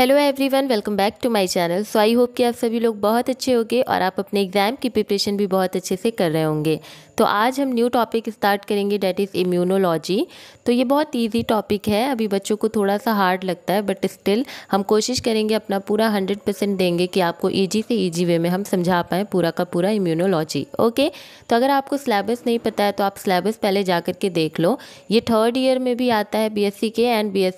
hello everyone welcome back to my channel so I hope कि आप सभी लोग बहुत अच्छे होंगे और आप अपने एग्ज़ाम की प्रिपरेशन भी बहुत अच्छे से कर रहे होंगे तो आज हम न्यू टॉपिक स्टार्ट करेंगे डेट इज़ इम्यूनोलॉजी तो ये बहुत इजी टॉपिक है अभी बच्चों को थोड़ा सा हार्ड लगता है बट स्टिल हम कोशिश करेंगे अपना पूरा हंड्रेड परसेंट देंगे कि आपको ईजी से ईजी वे में हम समझा पाएँ पूरा का पूरा इम्यूनोलॉजी ओके तो अगर आपको सिलेबस नहीं पता है तो आप सिलेबस पहले जा के देख लो ये थर्ड ईयर में भी आता है बी के एंड बी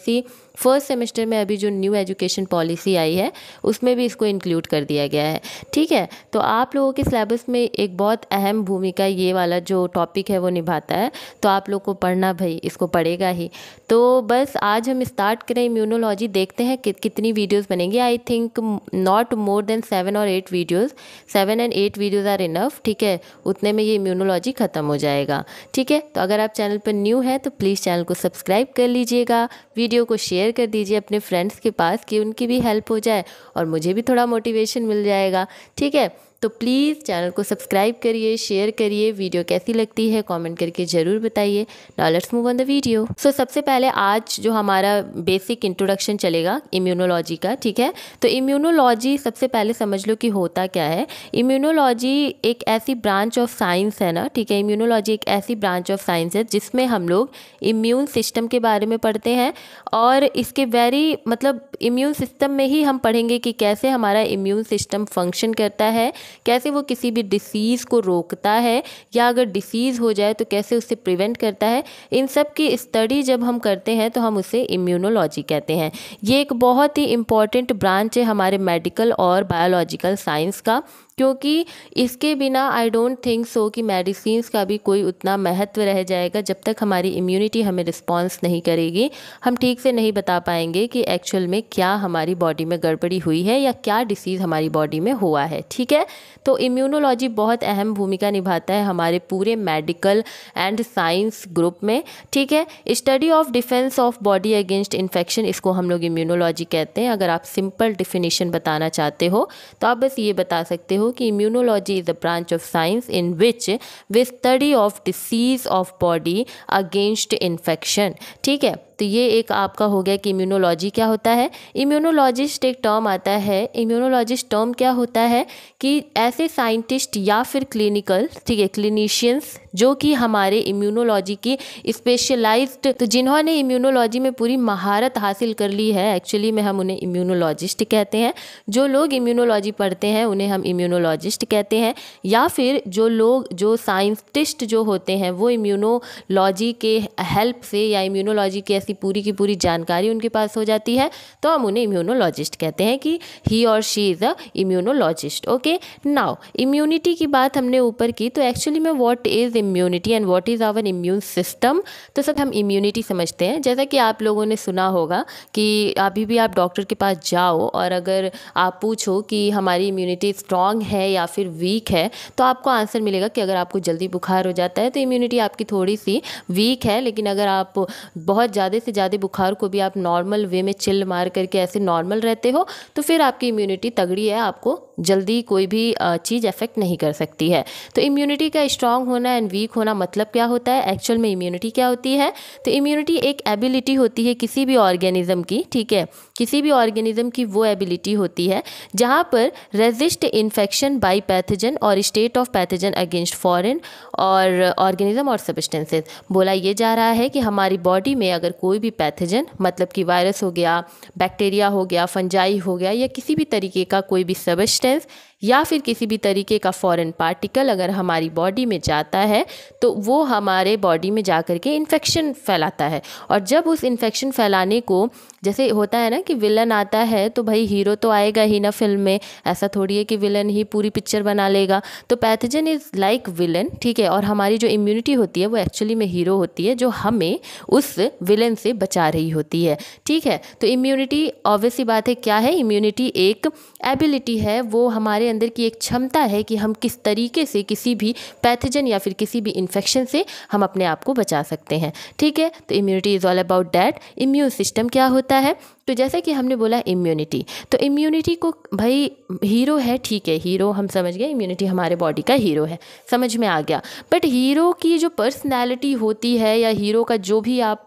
फर्स्ट सेमेस्टर में अभी जो न्यू एजुकेशन पॉलिसी आई है उसमें भी इसको इंक्लूड कर दिया गया है ठीक है तो आप लोगों के सिलेबस में एक बहुत अहम भूमिका ये वाला जो टॉपिक है वो निभाता है तो आप लोग को पढ़ना भाई इसको पड़ेगा ही तो बस आज हम स्टार्ट करें इम्यूनोलॉजी देखते हैं कि, कितनी वीडियोज़ बनेंगी I think not more than seven और eight videos seven and eight videos are enough ठीक है उतने में ये इम्यूनोलॉजी ख़त्म हो जाएगा ठीक है तो अगर आप चैनल पर न्यू हैं तो प्लीज़ चैनल को सब्सक्राइब कर लीजिएगा वीडियो को शेयर शेयर कर दीजिए अपने फ्रेंड्स के पास कि उनकी भी हेल्प हो जाए और मुझे भी थोड़ा मोटिवेशन मिल जाएगा ठीक है तो प्लीज़ चैनल को सब्सक्राइब करिए शेयर करिए वीडियो कैसी लगती है कमेंट करके ज़रूर बताइए now let's move on the video so सबसे पहले आज जो हमारा बेसिक इंट्रोडक्शन चलेगा इम्यूनोलॉजी का ठीक है तो इम्यूनोलॉजी सबसे पहले समझ लो कि होता क्या है इम्यूनोलॉजी एक ऐसी ब्रांच ऑफ साइंस है ना ठीक है इम्यूनोलॉजी एक ऐसी ब्रांच ऑफ साइंस है जिसमें हम लोग इम्यून सिस्टम के बारे में पढ़ते हैं और इसके वेरी मतलब इम्यून सिस्टम में ही हम पढ़ेंगे कि कैसे हमारा इम्यून सिस्टम फंक्शन करता है कैसे वो किसी भी डिसीज़ को रोकता है या अगर डिसीज़ हो जाए तो कैसे उससे प्रिवेंट करता है इन सब की स्टडी जब हम करते हैं तो हम उसे इम्यूनोलॉजी कहते हैं ये एक बहुत ही इम्पॉर्टेंट ब्रांच है हमारे मेडिकल और बायोलॉजिकल साइंस का क्योंकि इसके बिना आई डोंट थिंक सो कि मेडिसिन का भी कोई उतना महत्व रह जाएगा जब तक हमारी इम्यूनिटी हमें रिस्पॉन्स नहीं करेगी हम ठीक से नहीं बता पाएंगे कि एक्चुअल में क्या हमारी बॉडी में गड़बड़ी हुई है या क्या डिसीज़ हमारी बॉडी में हुआ है ठीक है तो इम्यूनोलॉजी बहुत अहम भूमिका निभाता है हमारे पूरे मेडिकल एंड साइंस ग्रुप में ठीक है study of defence of body against infection इसको हम लोग इम्यूनोलॉजी कहते हैं अगर आप सिंपल डिफिनेशन बताना चाहते हो तो आप बस ये बता सकते हो हो कि immunology is a branch of science in which with study of disease of body against infection ठीक है तो ये एक आपका हो गया कि इम्यूनोलॉजी क्या होता है इम्यूनोलॉजिस्ट एक टर्म आता है इम्यूनोलॉजिस्ट टर्म क्या होता है कि ऐसे साइंटिस्ट या फिर क्लिनिकल ठीक है क्लिनिशियंस जो कि हमारे इम्यूनोलॉजी की स्पेशलाइज्ड तो जिन्होंने इम्यूनोलॉजी में पूरी महारत हासिल कर ली है एक्चुअली में हम उन्हें इम्यूनोलॉजिस्ट कहते हैं जो लोग इम्यूनोलॉजी पढ़ते हैं उन्हें हम इम्यूनोलॉजिस्ट कहते हैं या फिर जो लोग जो साइंटिस्ट जो होते हैं वो इम्यूनोलॉजी के हेल्प से या इम्यूनोलॉजी के ऐसी की पूरी की पूरी जानकारी उनके पास हो जाती है तो हम उन्हें इम्यूनोलॉजिस्ट कहते हैं कि ही और she is a immunologist okay now immunity की बात हमने ऊपर की तो एक्चुअली में what is immunity and what is our immune system तो सब हम इम्यूनिटी समझते हैं जैसा कि आप लोगों ने सुना होगा कि अभी भी आप डॉक्टर के पास जाओ और अगर आप पूछो कि हमारी इम्यूनिटी स्ट्रांग है या फिर वीक है तो आपको आंसर मिलेगा कि अगर आपको जल्दी बुखार हो जाता है तो इम्यूनिटी आपकी थोड़ी सी वीक है लेकिन अगर आप बहुत ज़्यादा ज़्यादा से ज़्यादा बुखार को भी आप नॉर्मल वे में चिल मार करके ऐसे नॉर्मल रहते हो तो फिर आपकी इम्यूनिटी तगड़ी है आपको जल्दी कोई भी चीज़ अफेक्ट नहीं कर सकती है तो इम्यूनिटी का स्ट्रांग होना एंड वीक होना मतलब क्या होता है एक्चुअल में इम्यूनिटी क्या होती है तो इम्यूनिटी एक एबिलिटी होती है किसी भी ऑर्गेनिज्म की ठीक है किसी भी ऑर्गेनिज़म की वो एबिलिटी होती है जहाँ पर रेजिस्ट इन्फेक्शन बाई पैथजन और state of pathogen against foreign और ऑर्गेनिज्म और सबस्टेंसेज बोला ये जा रहा है कि हमारी बॉडी में अगर कोई भी पैथजन मतलब कि वायरस हो गया बैक्टीरिया हो गया फंजाई हो गया या किसी भी तरीके का कोई भी सबस्ट festive या फिर किसी भी तरीके का फॉरेन पार्टिकल अगर हमारी बॉडी में जाता है तो वो हमारे बॉडी में जा कर के इन्फेक्शन फैलाता है और जब उस इन्फेक्शन फैलाने को जैसे होता है ना कि विलन आता है तो भाई हीरो तो आएगा ही ना फिल्म में ऐसा थोड़ी है कि विलन ही पूरी पिक्चर बना लेगा तो पैथोजन इज़ लाइक विलन ठीक है और हमारी जो इम्यूनिटी होती है वो एक्चुअली में हीरो होती है जो हमें उस विलन से बचा रही होती है ठीक है तो इम्यूनिटी ऑब्वियसली बात है क्या है इम्यूनिटी एक एबिलिटी है वो हमारे अंदर की एक क्षमता है कि हम किस तरीके से किसी भी पैथजन या फिर किसी भी इन्फेक्शन से हम अपने आप को बचा सकते हैं ठीक है तो immunity is all about that immune system क्या होता है तो जैसे कि हमने बोला इम्यूनिटी तो इम्यूनिटी को भाई हीरो है ठीक है हीरो हम समझ गए इम्यूनिटी हमारे बॉडी का हीरो है समझ में आ गया बट हीरो की जो पर्सनैलिटी होती है या हीरो का जो भी आप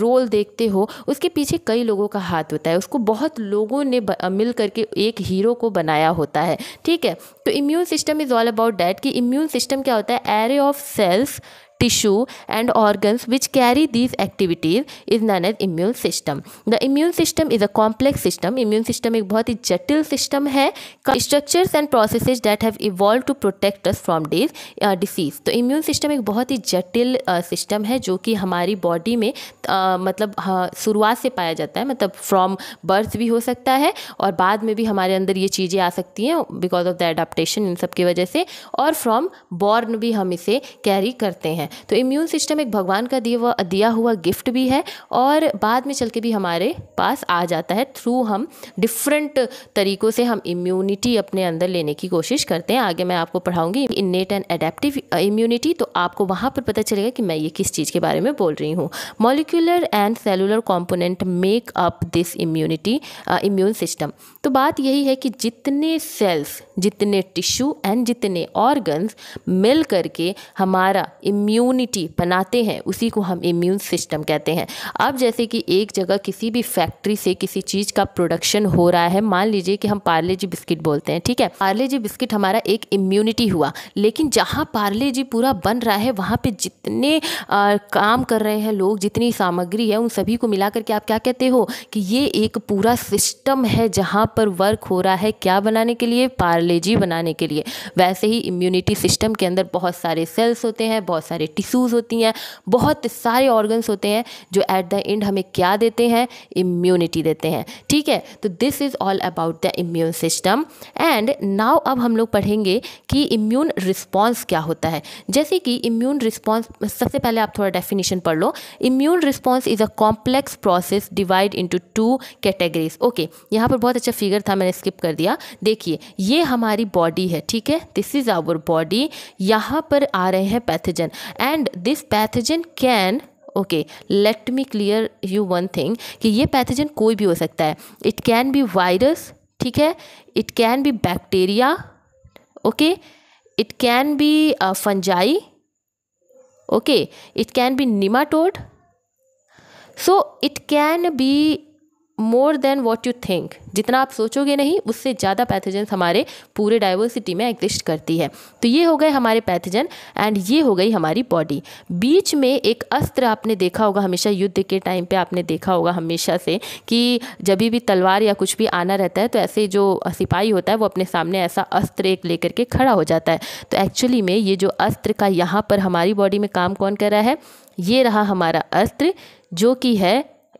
रोल देखते हो उसके पीछे कई लोगों का हाथ होता है उसको बहुत लोगों ने मिल करके एक हीरो को बनाया होता है ठीक है तो immune system is all about that कि इम्यून सिस्टम क्या होता है array of cells tissue and organs which carry these activities is known as immune system the immune system is a complex system immune system एक बहुत ही जटिल system है structures and process that have evolve to protect us from dis disease तो immune system एक बहुत ही जटिल सिस्टम uh, है जो कि हमारी बॉडी में uh, मतलब हाँ, शुरुआत से पाया जाता है मतलब फ्रॉम बर्थ भी हो सकता है और बाद में भी हमारे अंदर ये चीज़ें आ सकती हैं बिकॉज ऑफ द एडाप्टेशन इन सब की वजह से और फ्रॉम बॉर्न भी हम इसे कैरी करते हैं तो इम्यून सिस्टम एक भगवान का दिया हुआ दिया हुआ गिफ्ट भी है और बाद में चल के भी हमारे पास आ जाता है थ्रू हम डिफरेंट तरीक़ों से हम इम्यूनिटी अपने अंदर लेने की कोशिश करते हैं आगे मैं आपको पढ़ाऊँगी नेट एंड एडेप्टिव इम्यूनिटी तो आपको वहाँ पर पता चलेगा कि मैं ये किस चीज़ के बारे में बोल रही हूँ molecular and cellular component make up this immunity immune system तो बात यही है कि जितने सेल्स जितने टिश्यू एंड जितने ऑर्गन्स मिल करके हमारा इम्यून इम्यूनिटी बनाते हैं उसी को हम इम्यून सिस्टम कहते हैं अब जैसे कि एक जगह किसी भी फैक्ट्री से किसी चीज़ का प्रोडक्शन हो रहा है मान लीजिए कि हम पार्ले जी बिस्किट बोलते हैं ठीक है पार्ले जी बिस्किट हमारा एक इम्यूनिटी हुआ लेकिन जहाँ पार्ले जी पूरा बन रहा है वहाँ पे जितने आ, काम कर रहे हैं लोग जितनी सामग्री है उन सभी को मिला करके आप क्या कहते हो कि ये एक पूरा सिस्टम है जहाँ पर वर्क हो रहा है क्या बनाने के लिए पार्ले जी बनाने के लिए वैसे ही इम्यूनिटी सिस्टम के अंदर बहुत सारे सेल्स होते हैं बहुत सारे हमारे टिश्यूज़ होती हैं बहुत सारे ऑर्गन्स होते हैं जो एट द एंड हमें क्या देते हैं इम्यूनिटी देते हैं ठीक है तो this is all about the immune system and now अब हम लोग पढ़ेंगे कि इम्यून रिस्पॉन्स क्या होता है जैसे कि इम्यून रिस्पॉन्स सबसे पहले आप थोड़ा डेफिनेशन पढ़ लो immune response is a complex process divide into two categories okay यहाँ पर बहुत अच्छा फिगर था मैंने स्किप कर दिया देखिए ये हमारी बॉडी है ठीक है दिस इज़ आवर बॉडी यहाँ पर आ रहे हैं pathogen and this pathogen can okay let me clear you one thing कि ये पैथोजन कोई भी हो सकता है इट कैन बी वायरस ठीक है it can be bacteria okay it can be fungi okay it can be nematode so it can be more than what you think जितना आप सोचोगे नहीं उससे ज़्यादा पैथोजेंस हमारे पूरे डाइवर्सिटी में एग्जिस्ट करती है तो ये हो गए हमारे पैथोजन एंड ये हो गई हमारी बॉडी बीच में एक अस्त्र आपने देखा होगा हमेशा युद्ध के टाइम पे आपने देखा होगा हमेशा से कि जब भी तलवार या कुछ भी आना रहता है तो ऐसे जो सिपाही होता है वो अपने सामने ऐसा अस्त्र एक लेकर के खड़ा हो जाता है तो एक्चुअली में ये जो अस्त्र का यहाँ पर हमारी बॉडी में काम कौन कर रहा है ये रहा हमारा अस्त्र जो कि है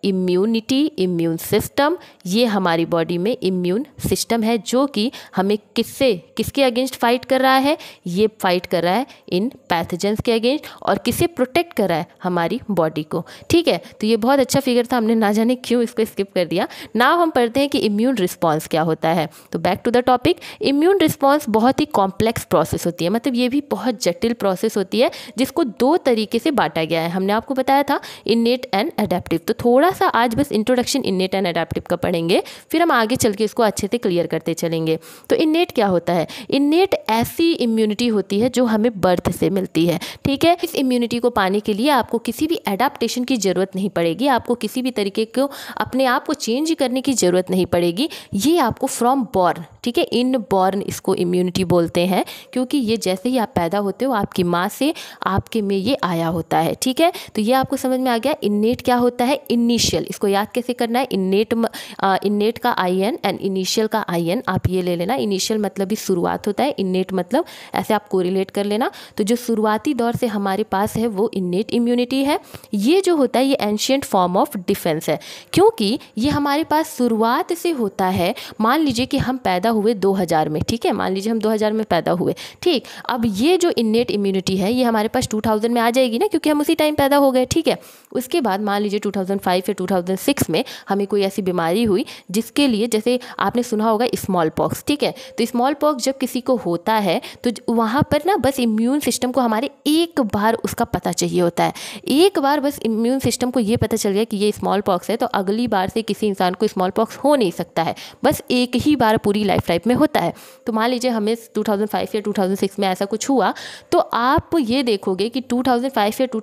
इम्यूनिटी इम्यून सिस्टम ये हमारी बॉडी में इम्यून सिस्टम है जो कि हमें किससे किसके अगेंस्ट फाइट कर रहा है ये फाइट कर रहा है इन पैथजेंस के अगेंस्ट और किसे प्रोटेक्ट कर रहा है हमारी बॉडी को ठीक है तो ये बहुत अच्छा फिगर था हमने ना जाने क्यों इसको स्किप कर दिया नाव हम पढ़ते हैं कि इम्यून रिस्पॉन्स क्या होता है तो back to the topic immune response बहुत ही कॉम्प्लेक्स प्रोसेस होती है मतलब ये भी बहुत जटिल प्रोसेस होती है जिसको दो तरीके से बांटा गया है हमने आपको बताया था इन एंड एडेप्टिव तो थोड़ा सा आज बस इंट्रोडक्शन इन्नेट एंड अडेप्टिव का पढ़ेंगे फिर हम आगे चल के इसको अच्छे से क्लियर करते चलेंगे तो नेट क्या होता है नेट ऐसी इम्यूनिटी होती है जो हमें बर्थ से मिलती है ठीक है इस इम्यूनिटी को पाने के लिए आपको किसी भी एडाप्टेशन की ज़रूरत नहीं पड़ेगी आपको किसी भी तरीके को अपने आप को चेंज करने की ज़रूरत नहीं पड़ेगी ये आपको फ्रॉम बॉर्न ठीक है इन बॉर्न इसको इम्यूनिटी बोलते हैं क्योंकि ये जैसे ही आप पैदा होते हो आपकी माँ से आपके में ये आया होता है ठीक है तो ये आपको समझ में आ गया इन्नेट क्या होता है इनिशियल इसको याद कैसे करना है इन्नेट इन्नेट का आई एन एंड इनिशियल का आई एन आप ये ले लेना इनिशियल मतलब ही शुरुआत होता है इन्नेट मतलब ऐसे आप कोरिलेट कर लेना तो जो शुरुआती दौर से हमारे पास है वो इन्नेट इम्यूनिटी है ये जो होता है ये एंशियंट फॉर्म ऑफ डिफेंस है क्योंकि ये हमारे पास शुरुआत से होता है मान लीजिए कि हम पैदा हुए 2000 में ठीक है मान लीजिए हम 2000 में पैदा हुए ठीक अब ये जो इन्नेट इम्यूनिटी है ये हमारे पास 2000 में आ जाएगी ना क्योंकि हम उसी टाइम पैदा हो गए ठीक है उसके बाद मान लीजिए 2005 या 2006 में हमें कोई ऐसी बीमारी हुई जिसके लिए जैसे आपने सुना होगा स्मॉल पॉक्स ठीक है तो स्मॉल पॉक्स जब किसी को होता होता है तो वहाँ पर ना बस इम्यून सिस्टम को हमारे एक बार उसका पता चाहिए होता है एक बार बस इम्यून सिस्टम को ये पता चल गया कि ये स्मॉल पॉक्स है तो अगली बार से किसी इंसान को स्मॉल पॉक्स हो नहीं सकता है बस एक ही बार पूरी लाइफ टाइप में होता है तो मान लीजिए हमें टू या टू में ऐसा कुछ हुआ तो आप ये देखोगे कि टू या टू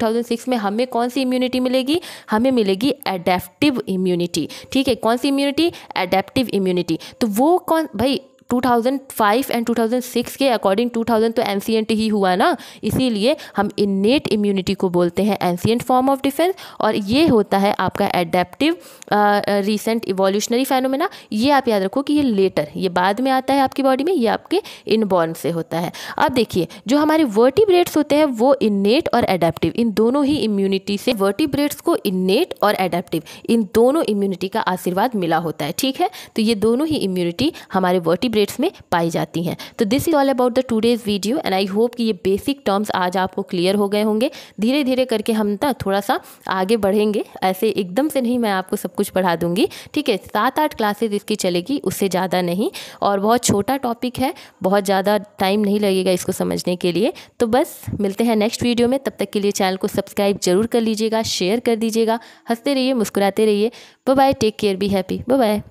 में हमें कौन सी इम्यूनिटी मिलेगी हमें मिलेगी एडेप्टिव इम्यूनिटी ठीक है कौन सी इम्यूनिटी एडेप्टिव इम्यूनिटी तो वो कौन भाई 2005 एंड 2006 के अकॉर्डिंग 2000 तो एनसीएंट ही हुआ ना इसीलिए हम इनेट इम्यूनिटी को बोलते हैं एनसीएंट फॉर्म ऑफ डिफेंस और ये होता है आपका एडेप्टिव रिसेंट इवोल्यूशनरी फैनोमेना ये आप याद रखो कि ये लेटर ये बाद में आता है आपकी बॉडी में ये आपके इनबॉर्न से होता है अब देखिए जो हमारे वर्टिब्रेट्स होते हैं वो इन्नेट और एडेप्टिव इन दोनों ही इम्यूनिटी से वर्टिब्रेट्स को इन्नेट और एडेप्टिव इन दोनों इम्यूनिटी का आशीर्वाद मिला होता है ठीक है तो ये दोनों ही इम्यूनिटी हमारे वर्टिब्रेट रेट्स में पाई जाती हैं तो this is all about the today's video and I hope कि ये बेसिक टर्म्स आज आपको क्लियर हो गए होंगे धीरे धीरे करके हम ना थोड़ा सा आगे बढ़ेंगे ऐसे एकदम से नहीं मैं आपको सब कुछ पढ़ा दूंगी ठीक है सात आठ क्लासेज इसकी चलेगी उससे ज़्यादा नहीं और बहुत छोटा टॉपिक है बहुत ज़्यादा टाइम नहीं लगेगा इसको समझने के लिए तो बस मिलते हैं नेक्स्ट वीडियो में तब तक के लिए चैनल को सब्सक्राइब जरूर कर लीजिएगा शेयर कर दीजिएगा हंसते रहिए मुस्कुराते रहिए bye take care be happy bye